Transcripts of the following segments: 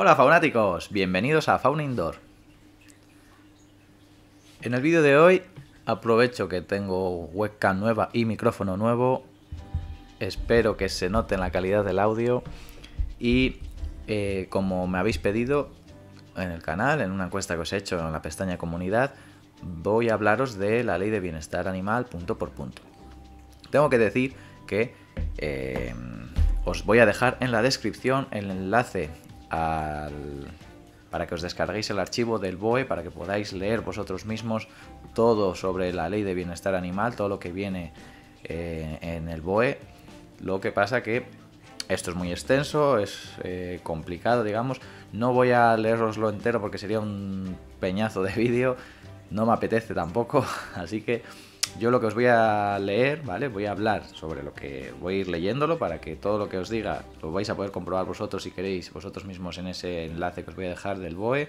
Hola faunáticos, bienvenidos a Fauna Indoor. En el vídeo de hoy aprovecho que tengo webcam nueva y micrófono nuevo, espero que se note en la calidad del audio y eh, como me habéis pedido en el canal, en una encuesta que os he hecho en la pestaña comunidad, voy a hablaros de la ley de bienestar animal punto por punto. Tengo que decir que... Eh, os voy a dejar en la descripción el enlace al, para que os descarguéis el archivo del BOE, para que podáis leer vosotros mismos todo sobre la ley de bienestar animal, todo lo que viene eh, en el BOE. Lo que pasa que esto es muy extenso, es eh, complicado, digamos. No voy a leeroslo entero porque sería un peñazo de vídeo. No me apetece tampoco, así que yo lo que os voy a leer, ¿vale? Voy a hablar sobre lo que voy a ir leyéndolo para que todo lo que os diga lo vais a poder comprobar vosotros si queréis, vosotros mismos en ese enlace que os voy a dejar del BOE.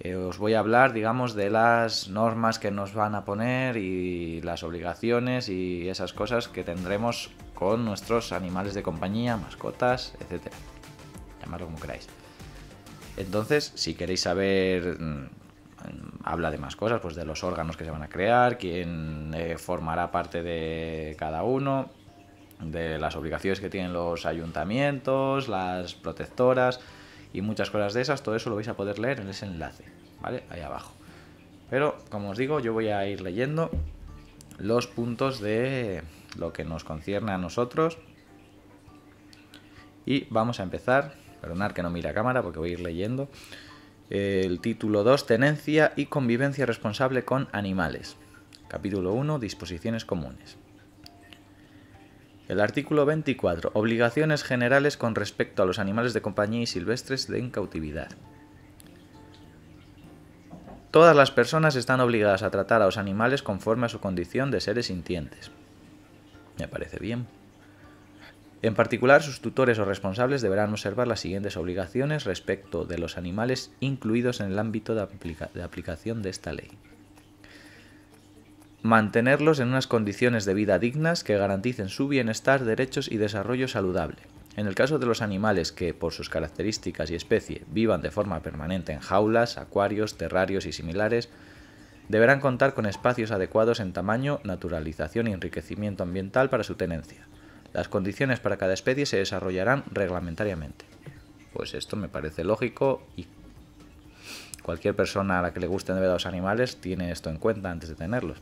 Eh, os voy a hablar, digamos, de las normas que nos van a poner y las obligaciones y esas cosas que tendremos con nuestros animales de compañía, mascotas, etc. Llamadlo como queráis. Entonces, si queréis saber mm, habla de más cosas, pues de los órganos que se van a crear, quién eh, formará parte de cada uno, de las obligaciones que tienen los ayuntamientos, las protectoras y muchas cosas de esas. Todo eso lo vais a poder leer en ese enlace, ¿vale? Ahí abajo. Pero, como os digo, yo voy a ir leyendo los puntos de lo que nos concierne a nosotros. Y vamos a empezar. Perdonad que no mire a cámara porque voy a ir leyendo el título 2, Tenencia y convivencia responsable con animales. Capítulo 1, Disposiciones comunes. El artículo 24, Obligaciones generales con respecto a los animales de compañía y silvestres de cautividad. Todas las personas están obligadas a tratar a los animales conforme a su condición de seres sintientes. Me parece bien. En particular, sus tutores o responsables deberán observar las siguientes obligaciones respecto de los animales incluidos en el ámbito de, aplicación de esta ley. Mantenerlos en unas condiciones de vida dignas que garanticen su bienestar, derechos y desarrollo saludable. En el caso de los animales que, por sus características y especie, vivan de forma permanente en jaulas, acuarios, terrarios y similares, deberán contar con espacios adecuados en tamaño, naturalización y enriquecimiento ambiental para su tenencia. Las condiciones para cada especie se desarrollarán reglamentariamente. Pues esto me parece lógico y cualquier persona a la que le gusten de ver a los animales tiene esto en cuenta antes de tenerlos.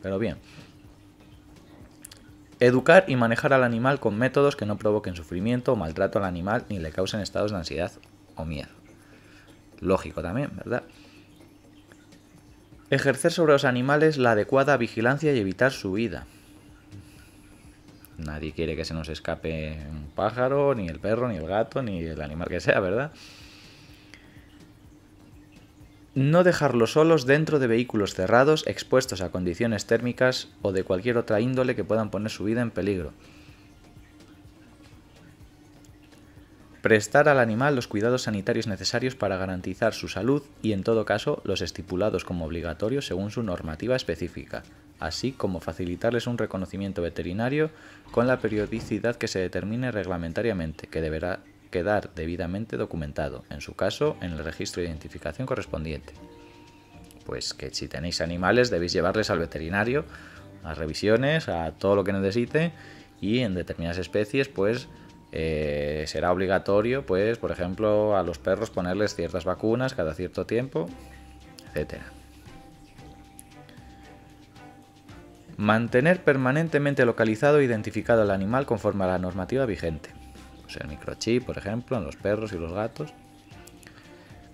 Pero bien. Educar y manejar al animal con métodos que no provoquen sufrimiento o maltrato al animal ni le causen estados de ansiedad o miedo. Lógico también, ¿verdad? Ejercer sobre los animales la adecuada vigilancia y evitar su huida. Nadie quiere que se nos escape un pájaro, ni el perro, ni el gato, ni el animal que sea, ¿verdad? No dejarlos solos dentro de vehículos cerrados, expuestos a condiciones térmicas o de cualquier otra índole que puedan poner su vida en peligro. Prestar al animal los cuidados sanitarios necesarios para garantizar su salud y, en todo caso, los estipulados como obligatorios según su normativa específica, así como facilitarles un reconocimiento veterinario con la periodicidad que se determine reglamentariamente, que deberá quedar debidamente documentado, en su caso, en el registro de identificación correspondiente. Pues que si tenéis animales debéis llevarles al veterinario, a revisiones, a todo lo que necesite y en determinadas especies pues eh, será obligatorio, pues, por ejemplo, a los perros ponerles ciertas vacunas cada cierto tiempo, etc. Mantener permanentemente localizado e identificado al animal conforme a la normativa vigente. Pues el microchip, por ejemplo, en los perros y los gatos.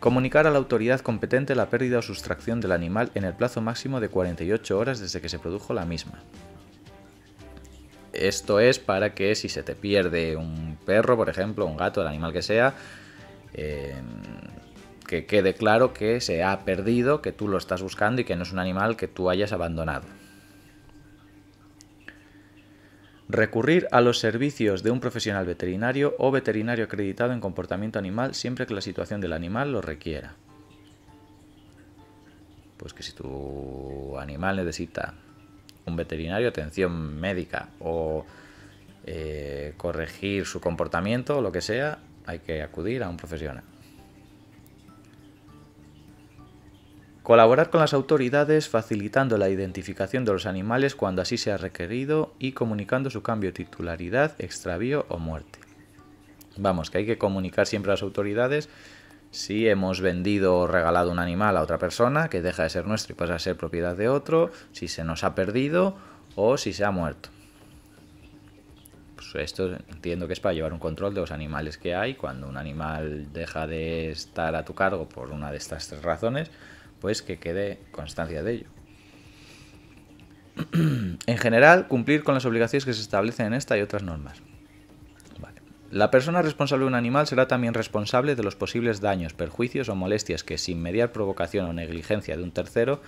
Comunicar a la autoridad competente la pérdida o sustracción del animal en el plazo máximo de 48 horas desde que se produjo la misma. Esto es para que si se te pierde un perro, por ejemplo, un gato, el animal que sea, em, que quede claro que se ha perdido, que tú lo estás buscando y que no es un animal que tú hayas abandonado. Recurrir a los servicios de un profesional veterinario o veterinario acreditado en comportamiento animal siempre que la situación del animal lo requiera. Pues que si tu animal necesita un veterinario atención médica o eh, corregir su comportamiento o lo que sea, hay que acudir a un profesional. Colaborar con las autoridades facilitando la identificación de los animales cuando así sea requerido y comunicando su cambio de titularidad, extravío o muerte. Vamos, que hay que comunicar siempre a las autoridades si hemos vendido o regalado un animal a otra persona que deja de ser nuestro y pasa a ser propiedad de otro, si se nos ha perdido o si se ha muerto. Pues esto entiendo que es para llevar un control de los animales que hay. Cuando un animal deja de estar a tu cargo por una de estas tres razones, pues que quede constancia de ello. en general, cumplir con las obligaciones que se establecen en esta y otras normas. La persona responsable de un animal será también responsable de los posibles daños, perjuicios o molestias que, sin mediar provocación o negligencia de un tercero,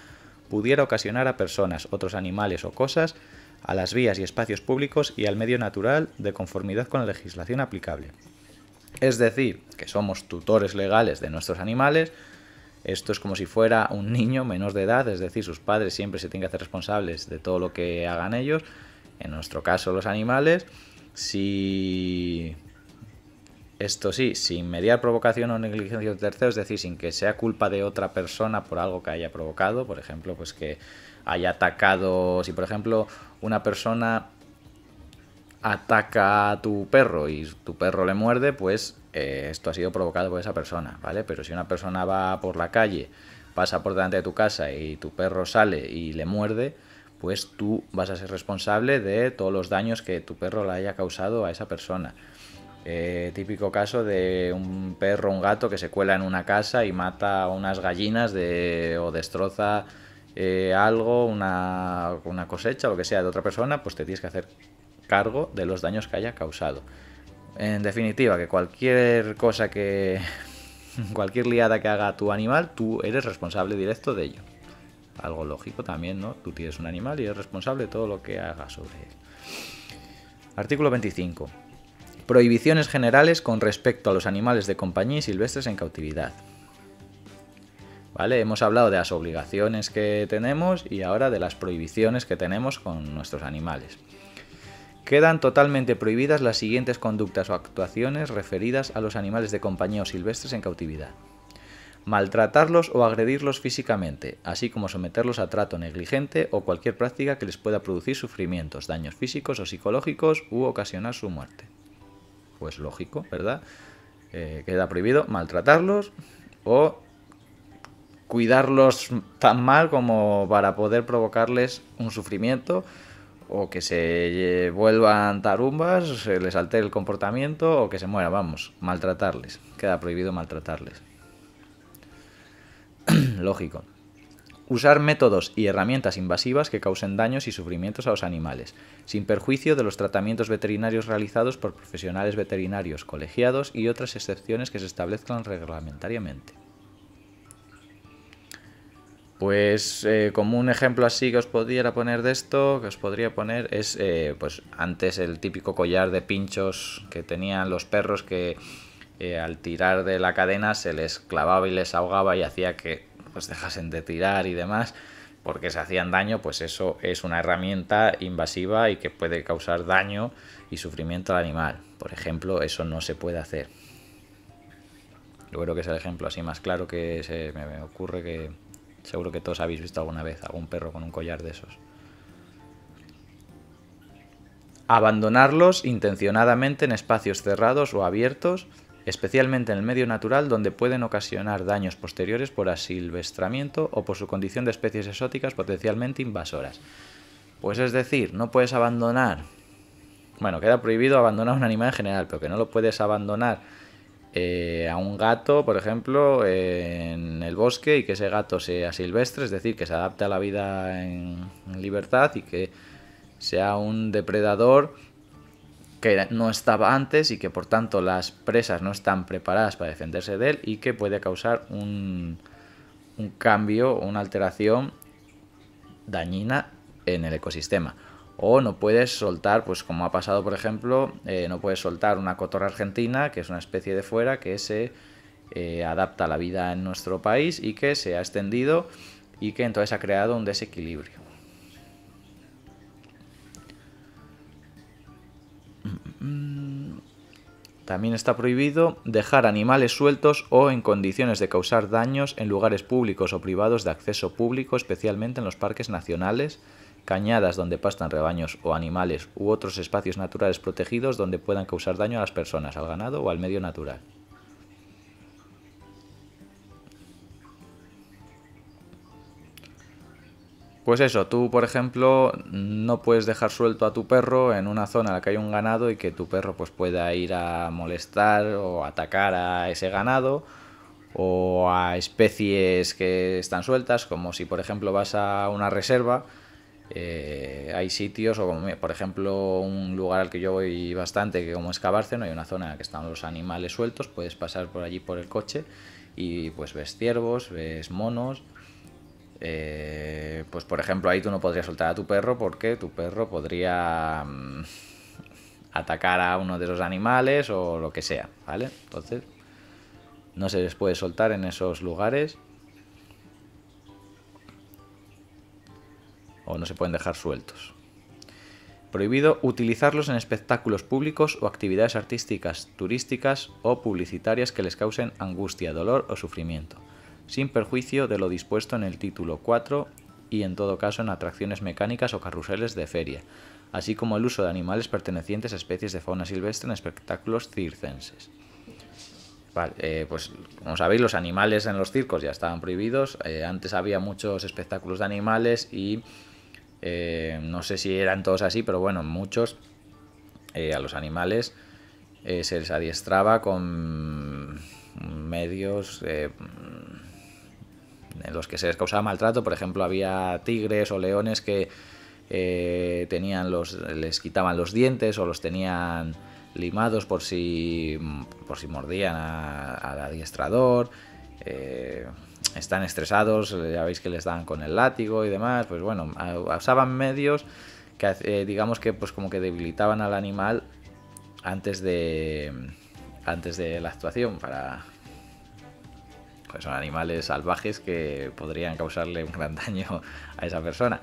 pudiera ocasionar a personas, otros animales o cosas, a las vías y espacios públicos y al medio natural de conformidad con la legislación aplicable. Es decir, que somos tutores legales de nuestros animales, esto es como si fuera un niño menor de edad, es decir, sus padres siempre se tienen que hacer responsables de todo lo que hagan ellos, en nuestro caso los animales, si esto sí, sin mediar provocación o negligencia de tercero, es decir, sin que sea culpa de otra persona por algo que haya provocado, por ejemplo, pues que haya atacado, si por ejemplo una persona ataca a tu perro y tu perro le muerde, pues eh, esto ha sido provocado por esa persona, ¿vale? Pero si una persona va por la calle, pasa por delante de tu casa y tu perro sale y le muerde, pues tú vas a ser responsable de todos los daños que tu perro le haya causado a esa persona. Eh, típico caso de un perro, un gato que se cuela en una casa y mata a unas gallinas o destroza eh, algo, una, una cosecha, lo que sea, de otra persona, pues te tienes que hacer cargo de los daños que haya causado. En definitiva, que cualquier cosa que... cualquier liada que haga tu animal, tú eres responsable directo de ello. Algo lógico también, ¿no? Tú tienes un animal y eres responsable de todo lo que haga sobre él. Artículo 25. Prohibiciones generales con respecto a los animales de compañía y silvestres en cautividad. ¿Vale? Hemos hablado de las obligaciones que tenemos y ahora de las prohibiciones que tenemos con nuestros animales. Quedan totalmente prohibidas las siguientes conductas o actuaciones referidas a los animales de compañía o silvestres en cautividad. Maltratarlos o agredirlos físicamente, así como someterlos a trato negligente o cualquier práctica que les pueda producir sufrimientos, daños físicos o psicológicos u ocasionar su muerte pues lógico, ¿verdad? Eh, queda prohibido maltratarlos o cuidarlos tan mal como para poder provocarles un sufrimiento o que se vuelvan tarumbas, se les altere el comportamiento o que se muera. vamos, maltratarles. Queda prohibido maltratarles. Lógico usar métodos y herramientas invasivas que causen daños y sufrimientos a los animales, sin perjuicio de los tratamientos veterinarios realizados por profesionales veterinarios colegiados y otras excepciones que se establezcan reglamentariamente. Pues eh, como un ejemplo así que os pudiera poner de esto, que os podría poner es eh, pues antes el típico collar de pinchos que tenían los perros que eh, al tirar de la cadena se les clavaba y les ahogaba y hacía que pues dejasen de tirar y demás, porque se hacían daño, pues eso es una herramienta invasiva y que puede causar daño y sufrimiento al animal. Por ejemplo, eso no se puede hacer. Yo creo que es el ejemplo así más claro que se me ocurre que seguro que todos habéis visto alguna vez algún perro con un collar de esos. Abandonarlos intencionadamente en espacios cerrados o abiertos especialmente en el medio natural donde pueden ocasionar daños posteriores por asilvestramiento o por su condición de especies exóticas potencialmente invasoras. Pues es decir, no puedes abandonar, bueno, queda prohibido abandonar un animal en general, pero que no lo puedes abandonar eh, a un gato, por ejemplo, en el bosque y que ese gato sea silvestre, es decir, que se adapte a la vida en libertad y que sea un depredador no estaba antes y que por tanto las presas no están preparadas para defenderse de él y que puede causar un, cambio cambio, una alteración dañina en el ecosistema. O no puedes soltar, pues como ha pasado por ejemplo, eh, no puedes soltar una cotorra argentina, que es una especie de fuera que se eh, adapta a la vida en nuestro país y que se ha extendido y que entonces ha creado un desequilibrio. También está prohibido dejar animales sueltos o en condiciones de causar daños en lugares públicos o privados de acceso público, especialmente en los parques nacionales, cañadas donde pastan rebaños o animales u otros espacios naturales protegidos donde puedan causar daño a las personas, al ganado o al medio natural. Pues eso, tú por ejemplo no puedes dejar suelto a tu perro en una zona en la que hay un ganado y que tu perro pues pueda ir a molestar o atacar a ese ganado o a especies que están sueltas, como si por ejemplo vas a una reserva, eh, hay sitios, o por ejemplo un lugar al que yo voy bastante, que como es no hay una zona en la que están los animales sueltos, puedes pasar por allí por el coche y pues ves ciervos, ves monos, eh, pues por ejemplo, ahí tú no podrías soltar a tu perro porque tu perro podría mm, atacar a uno de esos animales o lo que sea, ¿vale? Entonces, no se les puede soltar en esos lugares. O no se pueden dejar sueltos. Prohibido utilizarlos en espectáculos públicos o actividades artísticas, turísticas o publicitarias que les causen angustia, dolor o sufrimiento sin perjuicio de lo dispuesto en el título 4 y en todo caso en atracciones mecánicas o carruseles de feria, así como el uso de animales pertenecientes a especies de fauna silvestre en espectáculos circenses. Vale, eh, pues como sabéis, los animales en los circos ya estaban prohibidos. Eh, antes había muchos espectáculos de animales y eh, no sé si eran todos así, pero bueno, muchos a los animales se les adiestraba con medios en los que se les causaba maltrato, por ejemplo, había tigres o leones que eh, tenían los, les quitaban los dientes o los tenían limados por si, por si mordían al adiestrador, eh, están estresados, ya veis que les dan con el látigo y demás, pues bueno, usaban medios que eh, digamos que pues como que debilitaban al animal antes de antes de la actuación para, son animales salvajes que podrían causarle un gran daño a esa persona.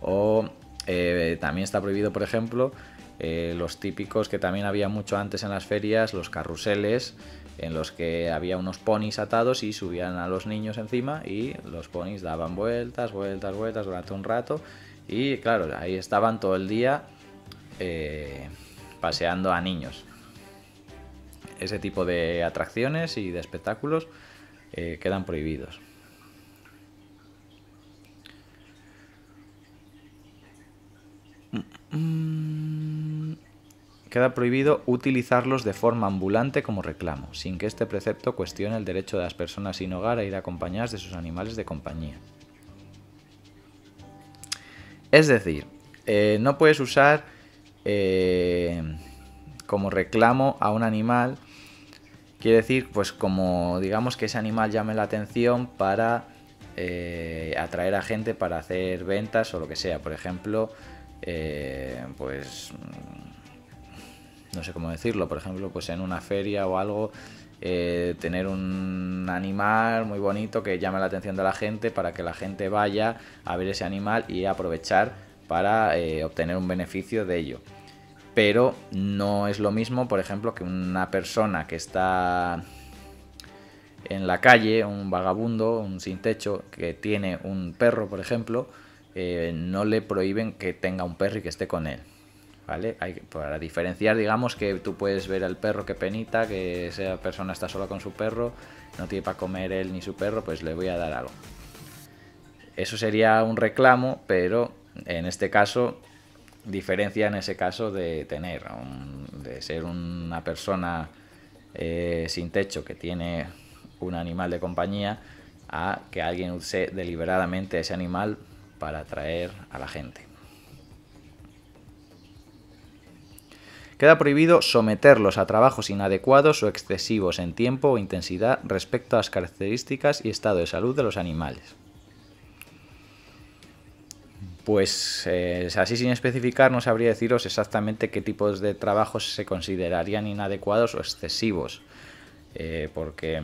O eh, también está prohibido, por ejemplo, eh, los típicos que también había mucho antes en las ferias, los carruseles, en los que había unos ponis atados y subían a los niños encima y los ponis daban vueltas, vueltas, vueltas durante un rato y claro, ahí estaban todo el día eh, paseando a niños. Ese tipo de atracciones y de espectáculos eh, quedan prohibidos. Queda prohibido utilizarlos de forma ambulante como reclamo, sin que este precepto cuestione el derecho de las personas sin hogar a ir acompañadas de sus animales de compañía. Es decir, eh, no puedes usar eh, como reclamo a un animal Quiere decir, pues como digamos que ese animal llame la atención para eh, atraer a gente para hacer ventas o lo que sea. Por ejemplo, eh, pues no sé cómo decirlo, por ejemplo, pues en una feria o algo, eh, tener un animal muy bonito que llame la atención de la gente para que la gente vaya a ver ese animal y aprovechar para obtener un beneficio de ello pero no es lo mismo, por ejemplo, que una persona que está en la calle, un vagabundo, un sin techo, que tiene un perro, por ejemplo, eh, no le prohíben que tenga un perro y que esté con él. ¿Vale? para diferenciar, digamos que tú puedes ver al perro que penita, que esa persona está sola con su perro, no tiene para comer él ni su perro, pues le voy a dar algo. Eso sería un reclamo, pero en este caso diferencia en ese caso de tener, de ser una persona eh, sin techo que tiene un animal de compañía a que alguien use deliberadamente ese animal para atraer a la gente. Queda prohibido someterlos a trabajos inadecuados o excesivos en tiempo o intensidad respecto a las características y estado de salud de los animales pues eh, así sin especificar no sabría deciros exactamente qué tipos de trabajos se considerarían inadecuados o excesivos, eh, porque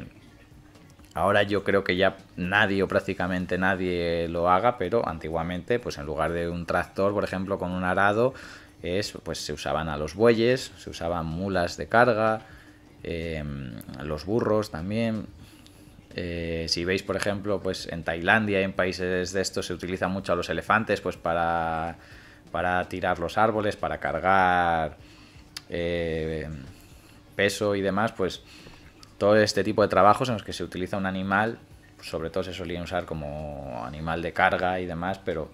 ahora yo creo que ya nadie o prácticamente nadie lo haga, pero antiguamente, pues en lugar de un tractor, por ejemplo, con un arado, pues se usaban a los bueyes, se usaban mulas de carga, eh, los burros también, eh, si veis, por ejemplo, pues en Tailandia y en países de estos se utilizan mucho a los elefantes pues, para, tirar los árboles, para cargar eh, peso y demás, pues todo este tipo de trabajos en los que se utiliza un animal, sobre todo se solía usar como animal de carga y demás, pero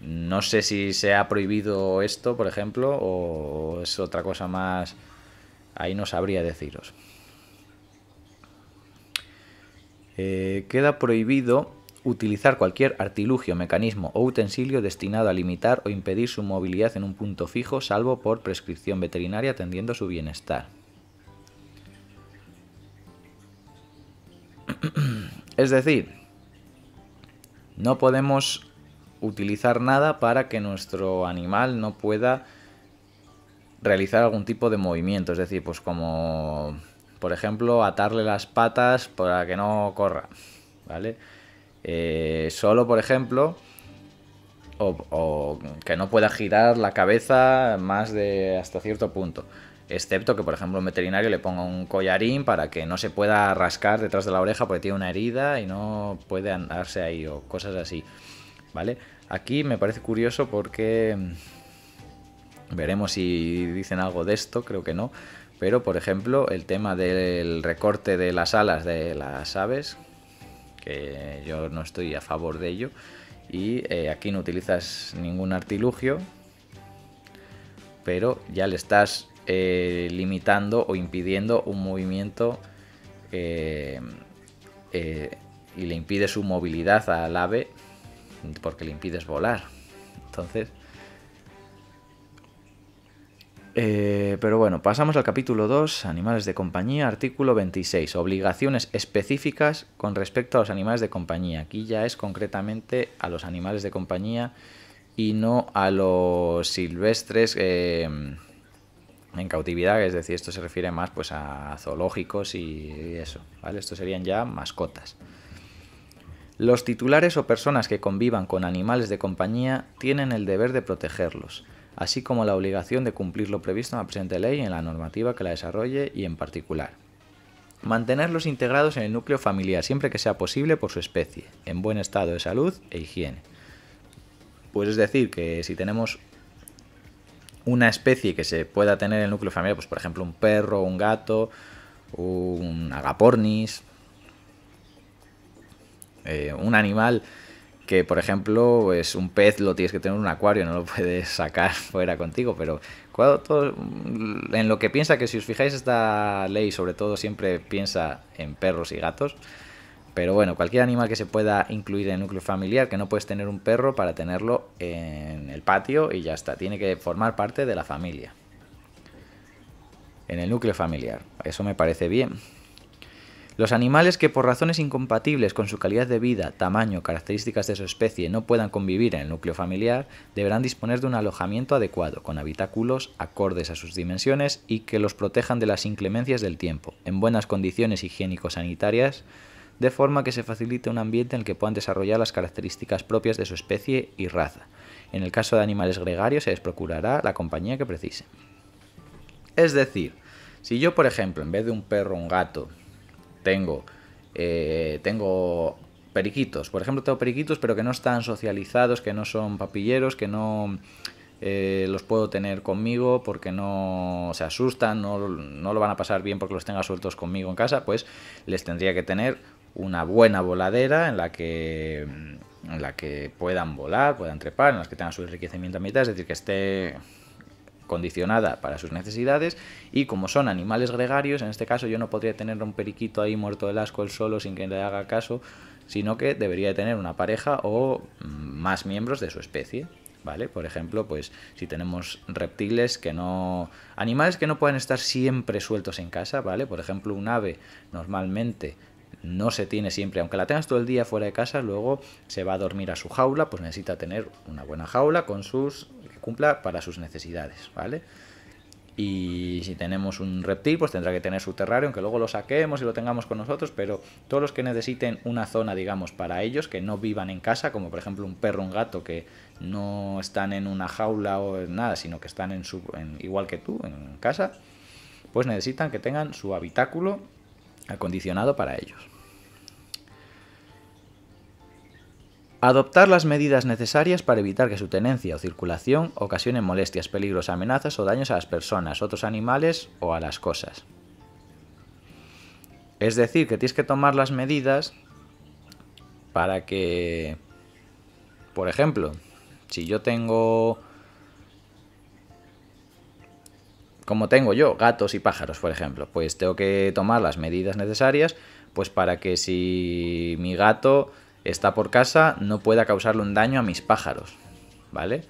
no sé si se ha prohibido esto, por ejemplo, o es otra cosa más, ahí no sabría deciros. Eh, queda prohibido utilizar cualquier artilugio, mecanismo o utensilio destinado a limitar o impedir su movilidad en un punto fijo, salvo por prescripción veterinaria atendiendo su bienestar. Es decir, no podemos utilizar nada para que nuestro animal no pueda realizar algún tipo de movimiento, es decir, pues como por ejemplo, atarle las patas para que no corra, ¿vale? Eh, solo, por ejemplo, o, o, que no pueda girar la cabeza más de hasta cierto punto. Excepto que, por ejemplo, un veterinario le ponga un collarín para que no se pueda rascar detrás de la oreja porque tiene una herida y no puede andarse ahí o cosas así. ¿Vale? Aquí me parece curioso porque mm, veremos si dicen algo de esto, creo que no. Pero, por ejemplo, el tema del recorte de las alas de las aves, que yo no estoy a favor de ello, y eh, aquí no utilizas ningún artilugio, pero ya le estás eh, limitando o impidiendo un movimiento eh, y le impide su movilidad al ave porque le impides volar. Entonces, eh, pero bueno, pasamos al capítulo 2, animales de compañía, artículo 26, obligaciones específicas con respecto a los animales de compañía. Aquí ya es concretamente a los animales de compañía y no a los silvestres eh, en cautividad, es decir, esto se refiere más pues a zoológicos y eso, ¿vale? Estos serían ya mascotas. Los titulares o personas que convivan con animales de compañía tienen el deber de protegerlos así como la obligación de cumplir lo previsto en la presente ley y en la normativa que la desarrolle y en particular. Mantenerlos integrados en el núcleo familiar siempre que sea posible por su especie, en buen estado de salud e higiene. Pues es decir, que si tenemos una especie que se pueda tener en el núcleo familiar, pues por ejemplo un perro, un gato, un agapornis, eh, un animal que por ejemplo es pues, un pez lo tienes que tener en un acuario, no lo puedes sacar fuera contigo, pero cuando en lo que piensa que si os fijáis esta ley sobre todo siempre piensa en perros y gatos, pero bueno, cualquier animal que se pueda incluir en el núcleo familiar, que no puedes tener un perro para tenerlo en el patio y ya está, tiene que formar parte de la familia. En el núcleo familiar, eso me parece bien. Los animales que por razones incompatibles con su calidad de vida, tamaño, características de su especie no puedan convivir en el núcleo familiar deberán disponer de un alojamiento adecuado, con habitáculos acordes a sus dimensiones y que los protejan de las inclemencias del tiempo, en buenas condiciones higiénico-sanitarias, de forma que se facilite un ambiente en el que puedan desarrollar las características propias de su especie y raza. En el caso de animales gregarios se les procurará la compañía que precise. Es decir, si yo por ejemplo en vez de un perro, un gato, tengo, eh, tengo periquitos, por ejemplo, tengo periquitos pero que no están socializados, que no son papilleros, que no eh, los puedo tener conmigo porque no se asustan, no, no lo van a pasar bien porque los tenga sueltos conmigo en casa, pues les tendría que tener una buena voladera en la que en la que puedan volar, puedan trepar, en las que tengan su enriquecimiento a mitad, es decir, que esté condicionada para sus necesidades y como son animales gregarios, en este caso yo no podría tener un periquito ahí muerto del asco el solo sin que le haga caso, sino que debería tener una pareja o mm, más miembros de su especie. ¿Vale? Por ejemplo, pues si tenemos reptiles que no. animales que no pueden estar siempre sueltos en casa, ¿vale? Por ejemplo, un ave normalmente no se tiene siempre, aunque la tengas todo el día fuera de casa, luego se va a dormir a su jaula, pues necesita tener una buena jaula con sus cumpla para sus necesidades, ¿vale? Y si tenemos un reptil, pues tendrá que tener su terrario, aunque luego lo saquemos y lo tengamos con nosotros, pero todos los que necesiten una zona, digamos, para ellos, que no vivan en casa, como por ejemplo un perro, un gato, que no están en una jaula o en nada, sino que están en su, igual que tú, en casa, pues necesitan que tengan su habitáculo acondicionado para ellos. Adoptar las medidas necesarias para evitar que su tenencia o circulación ocasione molestias, peligros, amenazas o daños a las personas, otros animales o a las cosas. Es decir, que tienes que tomar las medidas para que, por ejemplo, si yo tengo, como tengo yo, gatos y pájaros, por ejemplo, pues tengo que tomar las medidas necesarias, pues para que si mi gato está por casa no pueda causarle un daño a mis pájaros, ¿vale?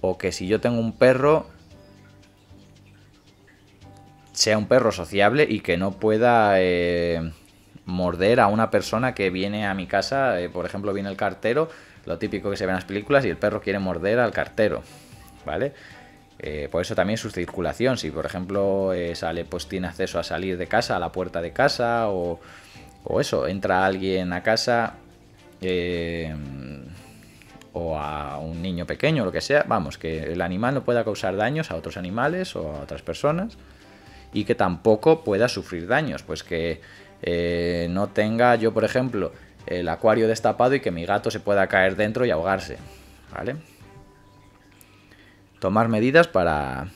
O que si yo tengo un perro, sea un perro sociable y que no pueda eh, morder a una persona que viene a mi casa, eh, por ejemplo, viene el cartero, lo típico que se ve en las películas, y el perro quiere morder al cartero, ¿vale? Eh, por eso también su circulación, si por ejemplo sale, pues tiene acceso a salir de casa, a la puerta de casa, o, o eso, entra alguien a casa, eh, o a un niño pequeño, lo que sea. Vamos, que el animal no pueda causar daños a otros animales o a otras personas y que tampoco pueda sufrir daños. Pues que eh, no tenga yo, por ejemplo, el acuario destapado y que mi gato se pueda caer dentro y ahogarse. ¿Vale? Tomar medidas para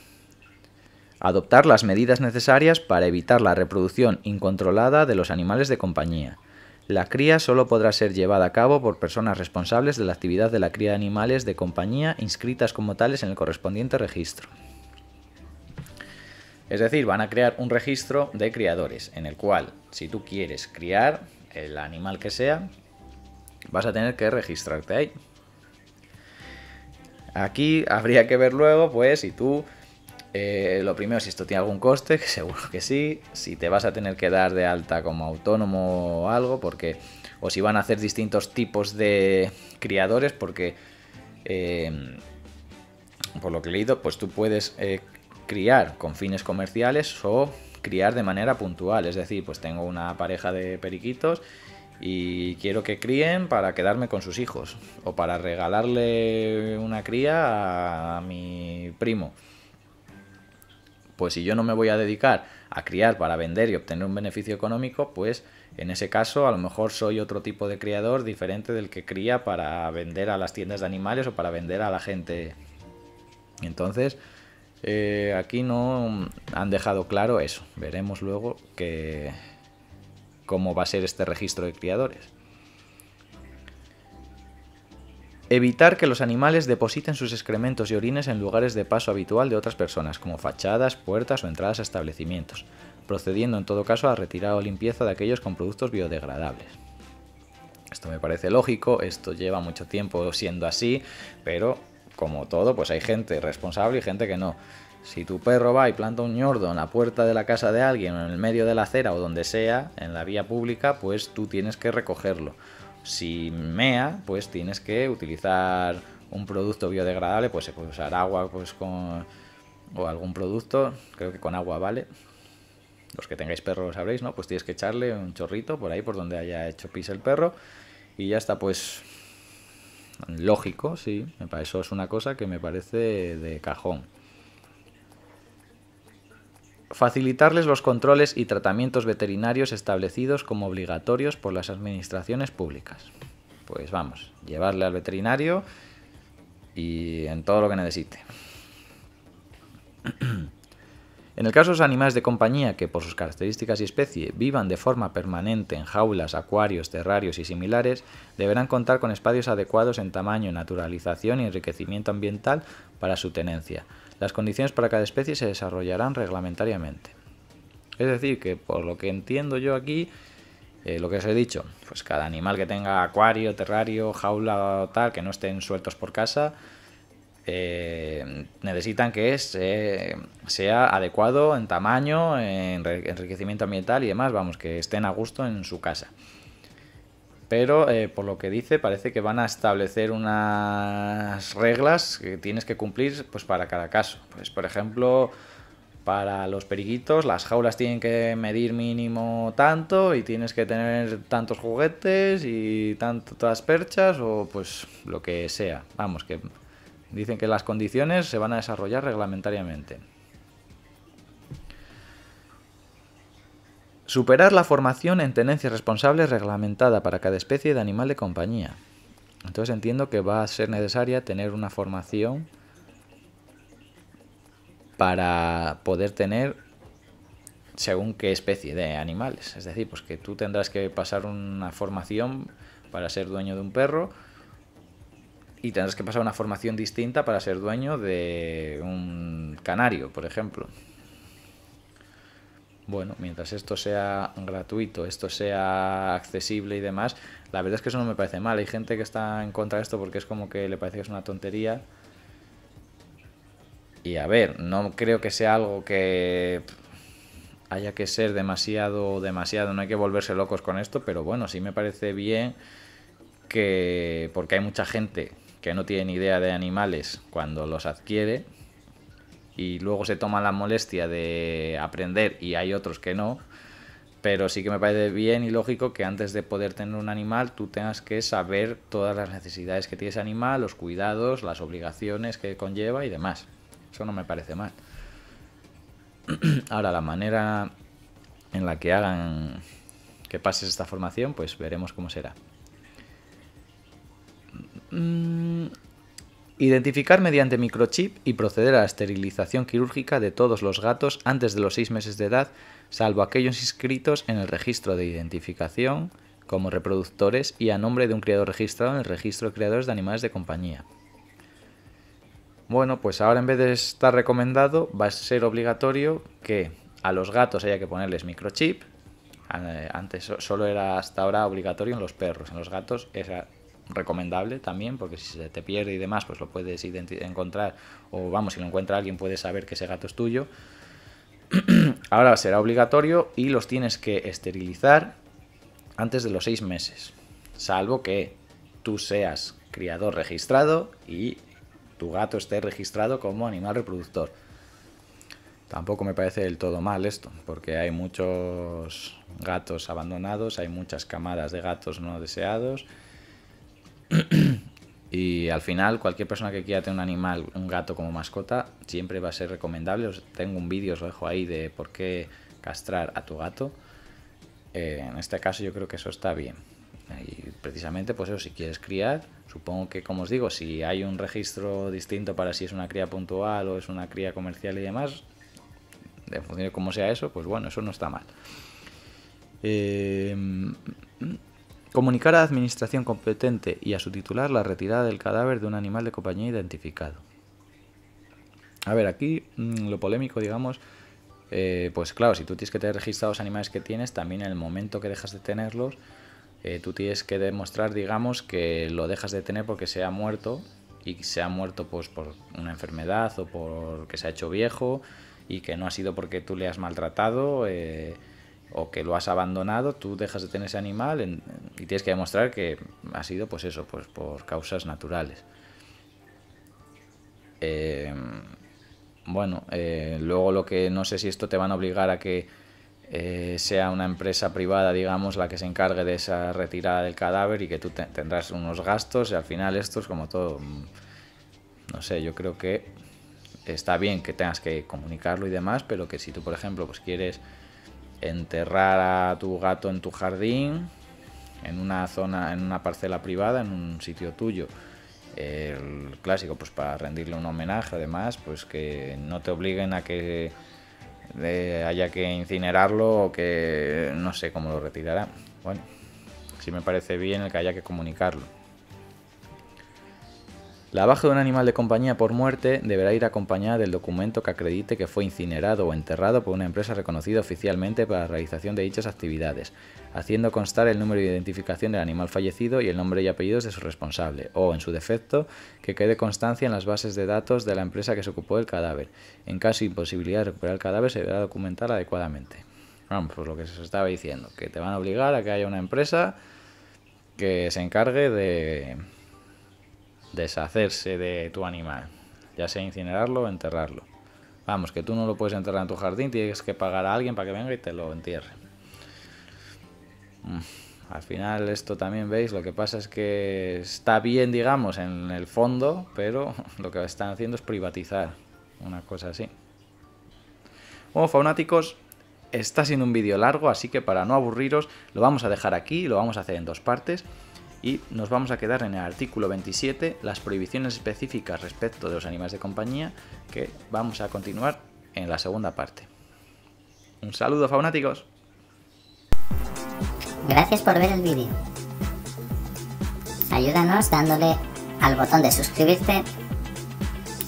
adoptar las medidas necesarias para evitar la reproducción incontrolada de los animales de compañía la cría solo podrá ser llevada a cabo por personas responsables de la actividad de la cría de animales de compañía inscritas como tales en el correspondiente registro. Es decir, van a crear un registro de criadores en el cual, si tú quieres criar el animal que sea, vas a tener que registrarte ahí. Aquí habría que ver luego, pues, si tú eh, lo primero, si esto tiene algún coste, que seguro que sí. Si te vas a tener que dar de alta como autónomo o algo, porque. O si van a hacer distintos tipos de criadores, porque. Em, por lo que he leído, pues tú puedes eh, criar con fines comerciales o criar de manera puntual. Es decir, pues tengo una pareja de periquitos y quiero que críen para quedarme con sus hijos o para regalarle una cría a mi primo. Pues si yo no me voy a dedicar a criar para vender y obtener un beneficio económico, pues en ese caso a lo mejor soy otro tipo de criador diferente del que cría para vender a las tiendas de animales o para vender a la gente. Entonces, eh, aquí no han dejado claro eso. Veremos luego cómo va a ser este registro de criadores. Evitar que los animales depositen sus excrementos y orines en lugares de paso habitual de otras personas, como fachadas, puertas o entradas a establecimientos, procediendo en todo caso a retirar o limpieza de aquellos con productos biodegradables. Esto me parece lógico, esto lleva mucho tiempo siendo así, pero como todo, pues hay gente responsable y gente que no. Si tu perro va y planta un ñordo en la puerta de la casa de alguien en el medio de la acera o donde sea, en la vía pública, pues tú tienes que recogerlo. Si mea, pues tienes que utilizar un producto biodegradable, pues se puede usar agua pues con o algún producto, creo que con agua vale. Los que tengáis perro lo sabréis, ¿no? Pues tienes que echarle un chorrito por ahí por donde haya hecho pis el perro y ya está, pues lógico, sí, eso es una cosa que me parece de cajón. Facilitarles los controles y tratamientos veterinarios establecidos como obligatorios por las administraciones públicas. Pues vamos, llevarle al veterinario y en todo lo que necesite. En el caso de los animales de compañía que por sus características y especie vivan de forma permanente en jaulas, acuarios, terrarios y similares, deberán contar con espacios adecuados en tamaño, naturalización y enriquecimiento ambiental para su tenencia, las condiciones para cada especie se desarrollarán reglamentariamente. Es decir, que por lo que entiendo yo aquí, eh, lo que os he dicho, pues cada animal que tenga acuario, terrario, jaula o tal, que no estén sueltos por casa, eh, necesitan que eh, sea adecuado en tamaño, en enriquecimiento ambiental y demás, vamos, que estén a gusto en su casa pero eh, por lo que dice parece que van a establecer unas reglas que tienes que cumplir pues para cada caso. Pues por ejemplo, para los periquitos las jaulas tienen que medir mínimo tanto y tienes que tener tantos juguetes y tantas perchas o pues lo que sea. Vamos que dicen que las condiciones se van a desarrollar reglamentariamente. Superar la formación en tenencia responsable reglamentada para cada especie de animal de compañía. Entonces entiendo que va a ser necesaria tener una formación para poder tener según qué especie de animales. Es decir, pues que tú tendrás que pasar una formación para ser dueño de un perro y tendrás que pasar una formación distinta para ser dueño de un canario, por ejemplo bueno, mientras esto sea gratuito, esto sea accesible y demás, la verdad es que eso no me parece mal. Hay gente que está en contra de esto porque es como que le parece que es una tontería. Y a ver, no creo que sea algo que haya que ser demasiado, demasiado, no hay que volverse locos con esto, pero bueno, sí me parece bien que, porque hay mucha gente que no tiene ni idea de animales cuando los adquiere, y luego se toma la molestia de aprender y hay otros que no, pero sí que me parece bien y lógico que antes de poder tener un animal tú tengas que saber todas las necesidades que tiene ese animal, los cuidados, las obligaciones que conlleva y demás. Eso no me parece mal. Ahora, la manera en la que hagan que pases esta formación, pues veremos cómo será. Mm, Identificar mediante microchip y proceder a la esterilización quirúrgica de todos los gatos antes de los 6 meses de edad, salvo aquellos inscritos en el registro de identificación como reproductores y a nombre de un criador registrado en el registro de criadores de animales de compañía. Bueno, pues ahora en vez de estar recomendado, va a ser obligatorio que a los gatos haya que ponerles microchip. Eh, antes solo era hasta ahora obligatorio en los perros, en los gatos era recomendable también, porque si se te pierde y demás, pues lo puedes encontrar, o vamos, si lo encuentra alguien puede saber que ese gato es tuyo. Ahora será obligatorio y los tienes que esterilizar antes de los seis meses, salvo que tú seas criador registrado y tu gato esté registrado como animal reproductor. Tampoco me parece del todo mal esto, porque hay muchos gatos abandonados, hay muchas camadas de gatos no deseados y al final, cualquier persona que quiera tener un animal, un gato como mascota, siempre va a ser recomendable. tengo un vídeo, os lo dejo ahí, de por qué castrar a tu gato. Eh, en este caso yo creo que eso está bien. Y precisamente, pues eso, si quieres criar, supongo que, como os digo, si hay un registro distinto para si es una cría puntual o es una cría comercial y demás, de función de cómo sea eso, pues bueno, eso no está mal. Eh, Comunicar a la administración competente y a su titular la retirada del cadáver de un animal de compañía identificado. A ver, aquí mm, lo polémico, digamos, eh, pues claro, si tú tienes que tener registrados animales que tienes, también en el momento que dejas de tenerlos, eh, tú tienes que demostrar, digamos, que lo dejas de tener porque se ha muerto y se ha muerto pues por una enfermedad o porque se ha hecho viejo y que no ha sido porque tú le has maltratado. Eh, o que lo has abandonado, tú dejas de tener ese animal y tienes que demostrar que ha sido pues eso, pues por causas naturales. Eh, bueno, eh, luego lo que no sé si esto te van a obligar a que eh, sea una empresa privada, digamos, la que se encargue de esa retirada del cadáver y que tú tendrás unos gastos y al final esto es como todo, mm, no sé, yo creo que está bien que tengas que comunicarlo y demás, pero que si tú, por ejemplo, pues quieres enterrar a tu gato en tu jardín, en una zona, en una parcela privada, en un sitio tuyo. El clásico, pues para rendirle un homenaje, además, pues que no te obliguen a que haya que incinerarlo o que no sé cómo lo retirará. Bueno, sí me parece bien el que haya que comunicarlo. La baja de un animal de compañía por muerte deberá ir acompañada del documento que acredite que fue incinerado o enterrado por una empresa reconocida oficialmente para la realización de dichas actividades, haciendo constar el número de identificación del animal fallecido y el nombre y apellidos de su responsable, o, en su defecto, que quede constancia en las bases de datos de la empresa que se ocupó del cadáver. En caso de imposibilidad de recuperar el cadáver, se deberá documentar adecuadamente. Vamos, pues lo que se estaba diciendo, que te van a obligar a que haya una empresa que se encargue de deshacerse de tu animal, ya sea incinerarlo o enterrarlo. Vamos, que tú no lo puedes enterrar en tu jardín, tienes que pagar a alguien para que venga y te lo entierre. Mm, al final esto también veis, lo que pasa es que está bien, digamos, en el fondo, pero lo que están haciendo es privatizar una cosa así. Bueno, faunáticos, está siendo un vídeo largo, así que para no aburriros lo vamos a dejar aquí, lo vamos a hacer en dos partes y nos vamos a quedar en el artículo 27, las prohibiciones específicas respecto de los animales de compañía, que vamos a continuar en la segunda parte. Un saludo faunáticos. Gracias por ver el vídeo. Ayúdanos dándole al botón de suscribirte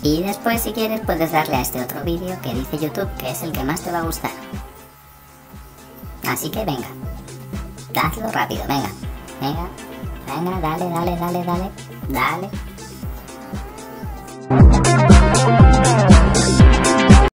y después si quieres puedes darle a este otro vídeo que dice YouTube que es el que más te va a gustar. Así que venga, dadlo rápido, venga, venga, Venga, dale, dale, dale, dale. Dale.